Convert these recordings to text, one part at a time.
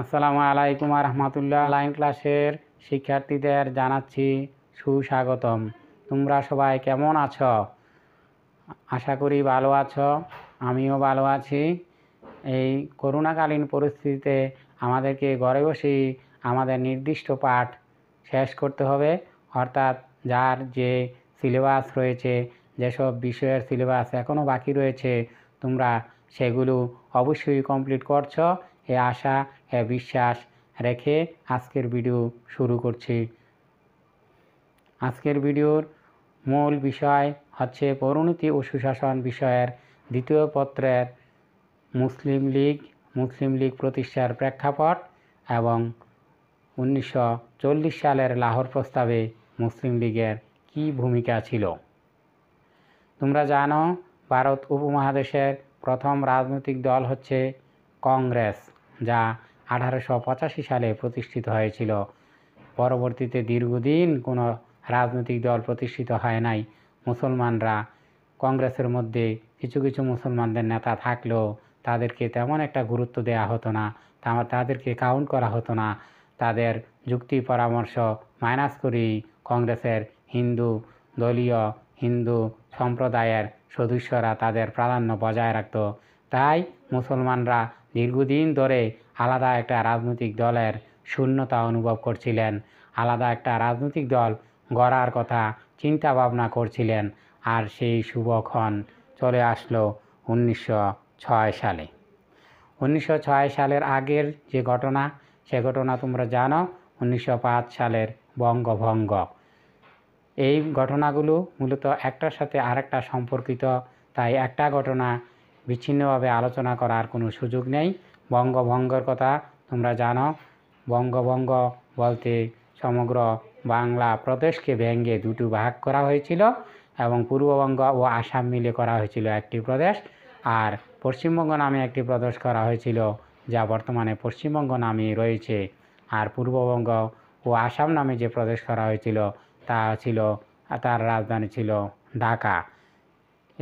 আসসালামু আলাইকুম রহমতুল্লাহ অনলাইন ক্লাসের শিক্ষার্থীদের জানাচ্ছি সুস্বাগতম তোমরা সবাই কেমন আছো আশা করি ভালো আছো আমিও ভালো আছি এই করোনাকালীন পরিস্থিতিতে আমাদেরকে ঘরে বসেই আমাদের নির্দিষ্ট পাঠ শেষ করতে হবে অর্থাৎ যার যে সিলেবাস রয়েছে যেসব বিষয়ের সিলেবাস এখনও বাকি রয়েছে তোমরা সেগুলো অবশ্যই কমপ্লিট করছ এ আশা হ্যাঁ, বিশ্বাস রেখে আজকের ভিডিও শুরু করছি আজকের ভিডিওর মূল বিষয় হচ্ছে পরিণতি ও সুশাসন বিষয়ের দ্বিতীয় পত্রের মুসলিম লীগ মুসলিম লীগ প্রতিষ্ঠার প্রেক্ষাপট এবং উনিশশো সালের লাহোর প্রস্তাবে মুসলিম লীগের কি ভূমিকা ছিল তোমরা জানো ভারত উপমহাদেশের প্রথম রাজনৈতিক দল হচ্ছে কংগ্রেস যা আঠারোশো পঁচাশি সালে প্রতিষ্ঠিত হয়েছিল পরবর্তীতে দীর্ঘদিন কোনো রাজনৈতিক দল প্রতিষ্ঠিত হয় নাই মুসলমানরা কংগ্রেসের মধ্যে কিছু কিছু মুসলমানদের নেতা থাকলেও তাদেরকে তেমন একটা গুরুত্ব দেওয়া হতো না তাদেরকে কাউন্ট করা হতো না তাদের যুক্তি পরামর্শ মাইনাস করেই কংগ্রেসের হিন্দু দলীয় হিন্দু সম্প্রদায়ের সদস্যরা তাদের প্রাধান্য বজায় রাখত তাই মুসলমানরা দীর্ঘদিন ধরে আলাদা একটা রাজনৈতিক দলের শূন্যতা অনুভব করছিলেন আলাদা একটা রাজনৈতিক দল গড়ার কথা চিন্তা ভাবনা করছিলেন আর সেই শুভক্ষণ চলে আসলো উনিশশো সালে উনিশশো সালের আগের যে ঘটনা সে ঘটনা তোমরা জানো উনিশশো সালের বঙ্গভঙ্গ এই ঘটনাগুলো মূলত একটার সাথে আরেকটা সম্পর্কিত তাই একটা ঘটনা বিচ্ছিন্নভাবে আলোচনা করার কোনো সুযোগ নেই বঙ্গভঙ্গর কথা তোমরা জানো বঙ্গভঙ্গ বলতে সমগ্র বাংলা প্রদেশকে ভেঙ্গে দুটো ভাগ করা হয়েছিল এবং পূর্ববঙ্গ ও আসাম মিলে করা হয়েছিল একটি প্রদেশ আর পশ্চিমবঙ্গ নামে একটি প্রদেশ করা হয়েছিল যা বর্তমানে পশ্চিমবঙ্গ নামে রয়েছে আর পূর্ববঙ্গ ও আসাম নামে যে প্রদেশ করা হয়েছিল তা ছিল তার রাজধানী ছিল ঢাকা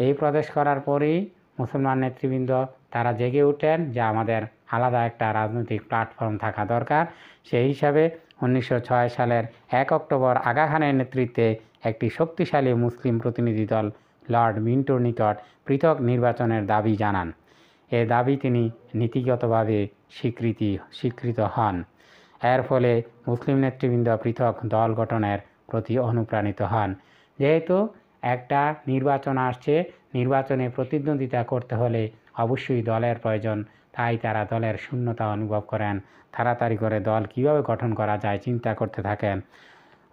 এই প্রদেশ করার পরেই মুসলমান নেতৃবৃন্দ তারা জেগে উঠেন যে আমাদের আলাদা একটা রাজনৈতিক প্ল্যাটফর্ম থাকা দরকার সেই হিসাবে উনিশশো সালের এক অক্টোবর আগা খানের নেতৃত্বে একটি শক্তিশালী মুসলিম প্রতিনিধি দল লর্ড মিন্টোর নিকট পৃথক নির্বাচনের দাবি জানান এ দাবি তিনি নীতিগতভাবে স্বীকৃতি স্বীকৃত হন এর ফলে মুসলিম নেতৃবৃন্দ পৃথক দল গঠনের প্রতি অনুপ্রাণিত হন যেহেতু একটা নির্বাচন আসছে নির্বাচনে প্রতিদ্বন্দ্বিতা করতে হলে অবশ্যই দলের প্রয়োজন তাই তারা দলের শূন্যতা অনুভব করেন তাড়াতাড়ি করে দল কিভাবে গঠন করা যায় চিন্তা করতে থাকেন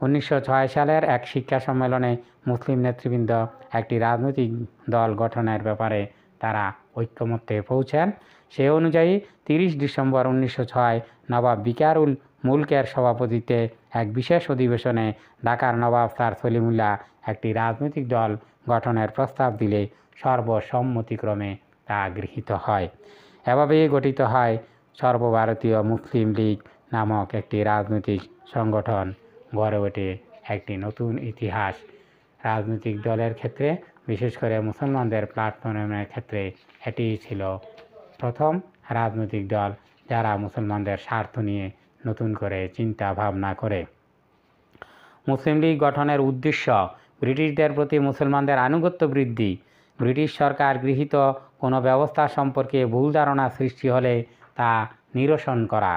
উনিশশো সালের এক শিক্ষা সম্মেলনে মুসলিম নেতৃবৃন্দ একটি রাজনৈতিক দল গঠনের ব্যাপারে তারা ঐক্যমত্যে পৌঁছেন সে অনুযায়ী তিরিশ ডিসেম্বর উনিশশো ছয় নবাব বিকারুল মুলকের সভাপতিত্বে এক বিশেষ অধিবেশনে ঢাকার নবাব স্যার সলিমুল্লাহ একটি রাজনৈতিক দল গঠনের প্রস্তাব দিলে সর্বসম্মতিক্রমে তা গৃহীত হয় এভাবেই গঠিত হয় সর্বভারতীয় মুসলিম লীগ নামক একটি রাজনৈতিক সংগঠন গড়ে ওঠে একটি নতুন ইতিহাস রাজনৈতিক দলের ক্ষেত্রে বিশেষ করে মুসলমানদের প্ল্যাটফর্মের ক্ষেত্রে এটি ছিল প্রথম রাজনৈতিক দল যারা মুসলমানদের স্বার্থ নিয়ে নতুন করে চিন্তা ভাবনা করে মুসলিম লীগ গঠনের উদ্দেশ্য ব্রিটিশদের প্রতি মুসলমানদের আনুগত্য বৃদ্ধি ব্রিটিশ সরকার গৃহীত কোনো ব্যবস্থা সম্পর্কে ভুল ধারণা সৃষ্টি হলে তা নিরসন করা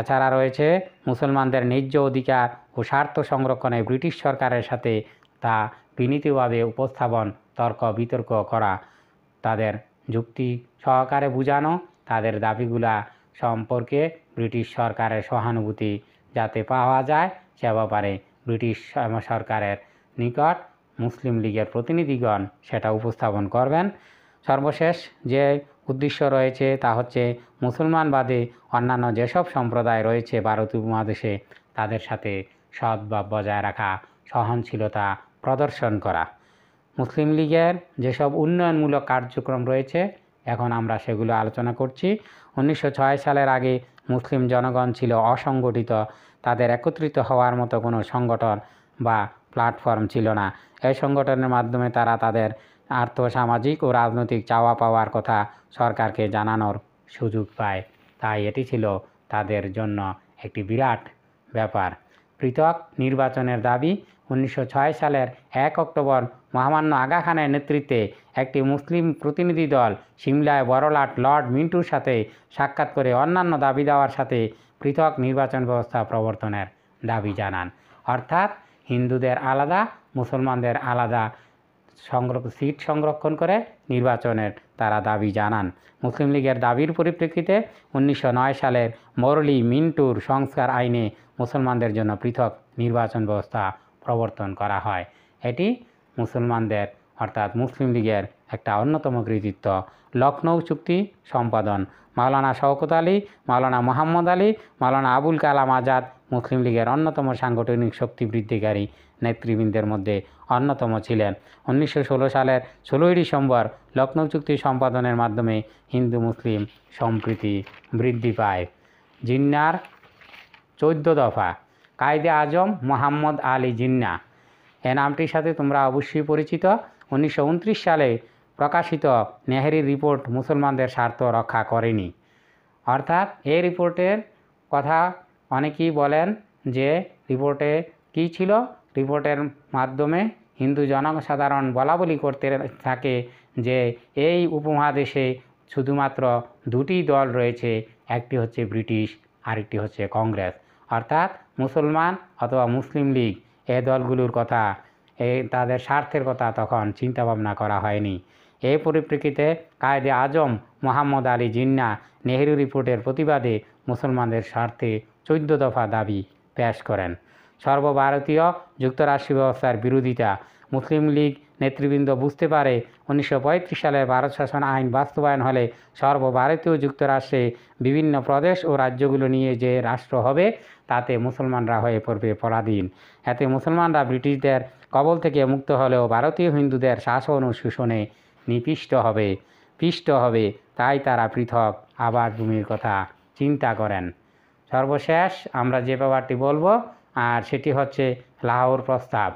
এছাড়া রয়েছে মুসলমানদের ন্যায্য অধিকার ও স্বার্থ সংরক্ষণে ব্রিটিশ সরকারের সাথে তা বিনীতভাবে উপস্থাপন তর্ক বিতর্ক করা তাদের যুক্তি সহকারে বুঝানো তাদের দাবিগুলা সম্পর্কে ব্রিটিশ সরকারের সহানুভূতি যাতে পাওয়া যায় সে ব্যাপারে ব্রিটিশ সরকারের নিকট মুসলিম লীগের প্রতিনিধিগণ সেটা উপস্থাপন করবেন সর্বশেষ যে উদ্দেশ্য রয়েছে তা হচ্ছে মুসলমানবাদে অন্যান্য যেসব সম্প্রদায় রয়েছে ভারত উপমহাদেশে তাদের সাথে সদ্ভাব বজায় রাখা সহনশীলতা প্রদর্শন করা মুসলিম লীগের যেসব উন্নয়নমূলক কার্যক্রম রয়েছে এখন আমরা সেগুলো আলোচনা করছি উনিশশো সালের আগে মুসলিম জনগণ ছিল অসংগঠিত তাদের একত্রিত হওয়ার মতো কোনো সংগঠন বা প্ল্যাটফর্ম ছিল না এই সংগঠনের মাধ্যমে তারা তাদের আর্থসামাজিক ও রাজনৈতিক চাওয়া পাওয়ার কথা সরকারকে জানানোর সুযোগ পায় তাই এটি ছিল তাদের জন্য একটি বিরাট ব্যাপার পৃথক নির্বাচনের দাবি উনিশশো সালের এক অক্টোবর মহামান্য আগা খানের নেতৃত্বে একটি মুসলিম প্রতিনিধি দল সিমলায় বড়লাট লর্ড মিন্টুর সাথে সাক্ষাৎ করে অন্যান্য দাবি দেওয়ার সাথে পৃথক নির্বাচন ব্যবস্থা প্রবর্তনের দাবি জানান অর্থাৎ হিন্দুদের আলাদা মুসলমানদের আলাদা সংগ্রহ সিট সংরক্ষণ করে নির্বাচনের তারা দাবি জানান মুসলিম লীগের দাবির পরিপ্রেক্ষিতে উনিশশো সালের মরলি মিন্টুর সংস্কার আইনে মুসলমানদের জন্য পৃথক নির্বাচন ব্যবস্থা প্রবর্তন করা হয় এটি মুসলমানদের অর্থাৎ মুসলিম লীগের একটা অন্যতম কৃতিত্ব লখনৌ চুক্তি সম্পাদন মাওলানা শওকত আলী মাওলানা মোহাম্মদ আলী মাওলানা আবুল কালাম আজাদ মুসলিম লীগের অন্যতম সাংগঠনিক শক্তি বৃদ্ধিকারী নেতৃবৃন্দের মধ্যে অন্যতম ছিলেন উনিশশো সালের ষোলোই ডিসেম্বর লখনৌ চুক্তি সম্পাদনের মাধ্যমে হিন্দু মুসলিম সম্প্রীতি বৃদ্ধি পায় জিন্নার চৌদ্দ দফা কায়দে আজম মোহাম্মদ আলী জিন্না এ নামটির সাথে তোমরা অবশ্যই পরিচিত উনিশশো সালে প্রকাশিত নেহেরির রিপোর্ট মুসলমানদের স্বার্থ রক্ষা করেনি অর্থাৎ এই রিপোর্টের কথা অনেকেই বলেন যে রিপোর্টে কি ছিল রিপোর্টের মাধ্যমে হিন্দু জনসাধারণ বলাবলি করতে থাকে যে এই উপমহাদেশে শুধুমাত্র দুটি দল রয়েছে একটি হচ্ছে ব্রিটিশ আরেকটি হচ্ছে কংগ্রেস অর্থাৎ মুসলমান অথবা মুসলিম লীগ এ দলগুলোর কথা এ তাদের স্বার্থের কথা তখন চিন্তা ভাবনা করা হয়নি এই পরিপ্রেক্ষিতে কায়দে আজম মোহাম্মদ আলী জিন্না নেহেরু রিপোর্টের প্রতিবাদে মুসলমানদের স্বার্থে চোদ্দ দফা দাবি পেশ করেন সর্বভারতীয় যুক্তরাষ্ট্র ব্যবস্থার বিরোধিতা মুসলিম লীগ নেতৃবৃন্দ বুঝতে পারে উনিশশো সালে ভারত শাসন আইন বাস্তবায়ন হলে সর্বভারতীয় যুক্তরাষ্ট্রে বিভিন্ন প্রদেশ ও রাজ্যগুলো নিয়ে যে রাষ্ট্র হবে তাতে মুসলমানরা হয়ে পড়বে পরাধীন এতে মুসলমানরা ব্রিটিশদের কবল থেকে মুক্ত হলেও ভারতীয় হিন্দুদের শাসন ও শোষণে নিপিষ্ট হবে পিষ্ট হবে তাই তারা পৃথক আবার ভূমির কথা চিন্তা করেন সর্বশেষ আমরা যে ব্যাপারটি বলবো আর সেটি হচ্ছে লাহোর প্রস্তাব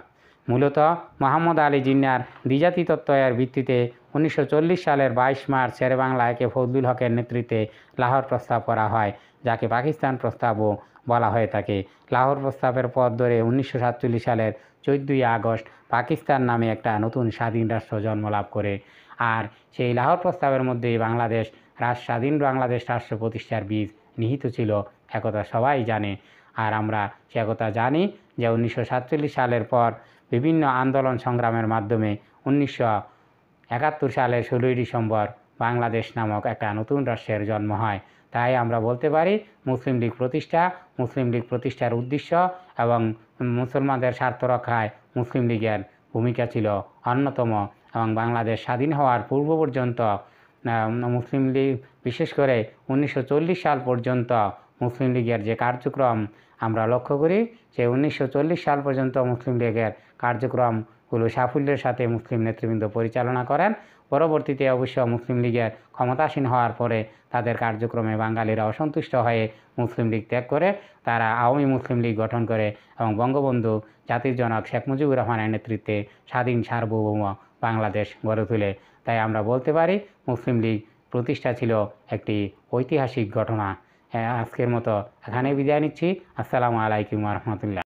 মূলত মোহাম্মদ আলী জিন্নার দ্বিজাতি তত্ত্বয়ের ভিত্তিতে উনিশশো সালের বাইশ মার্চ বাংলা একে ফজলুল হকের নেতৃত্বে লাহোর প্রস্তাব করা হয় যাকে পাকিস্তান প্রস্তাবও বলা হয়ে থাকে লাহোর প্রস্তাবের পথ ধরে উনিশশো সালের চোদ্দই আগস্ট পাকিস্তান নামে একটা নতুন স্বাধীন রাষ্ট্র জন্ম লাভ করে আর সেই লাহোর প্রস্তাবের মধ্যেই বাংলাদেশ রাষ্ট্র স্বাধীন বাংলাদেশ রাষ্ট্র প্রতিষ্ঠার বীজ নিহিত ছিল একথা সবাই জানে আর আমরা সে কথা জানি যে উনিশশো সালের পর বিভিন্ন আন্দোলন সংগ্রামের মাধ্যমে উনিশশো একাত্তর সালের ষোলোই ডিসেম্বর বাংলাদেশ নামক একটা নতুন রাষ্ট্রের জন্ম হয় তাই আমরা বলতে পারি মুসলিম লীগ প্রতিষ্ঠা মুসলিম লীগ প্রতিষ্ঠার উদ্দেশ্য এবং মুসলমানদের স্বার্থ রক্ষায় মুসলিম লীগের ভূমিকা ছিল অন্যতম এবং বাংলাদেশ স্বাধীন হওয়ার পূর্ব পর্যন্ত মুসলিম লীগ বিশেষ করে উনিশশো সাল পর্যন্ত মুসলিম লীগের যে কার্যক্রম আমরা লক্ষ্য করি সে উনিশশো সাল পর্যন্ত মুসলিম লীগের কার্যক্রমগুলো সাফল্যের সাথে মুসলিম নেতৃবৃন্দ পরিচালনা করেন পরবর্তীতে অবশ্য মুসলিম লীগের ক্ষমতাসীন হওয়ার পরে তাদের কার্যক্রমে বাঙালিরা অসন্তুষ্ট হয়ে মুসলিম লীগ ত্যাগ করে তারা আওয়ামী মুসলিম লীগ গঠন করে এবং বঙ্গবন্ধু জাতির জনক শেখ মুজিবুর রহমানের নেতৃত্বে স্বাধীন সার্বভৌম বাংলাদেশ গড়ে তুলে তাই আমরা বলতে পারি মুসলিম লীগ প্রতিষ্ঠা ছিল একটি ঐতিহাসিক ঘটনা হ্যাঁ, আজকের মতো এখানেই বিদায় নিচ্ছি আসসালামু আলাইকুম রহমতুল্লাহ